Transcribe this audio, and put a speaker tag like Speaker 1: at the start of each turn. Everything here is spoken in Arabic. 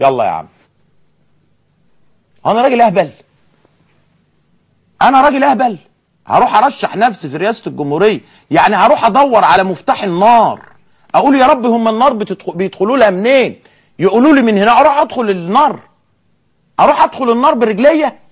Speaker 1: يلا يا عم انا راجل اهبل انا راجل اهبل هروح ارشح نفسي في رئاسه الجمهوريه يعني هروح ادور على مفتاح النار اقول يا رب هم النار بتدخل بيدخلوا لها منين يقولوا لي من هنا اروح ادخل النار اروح ادخل النار برجليا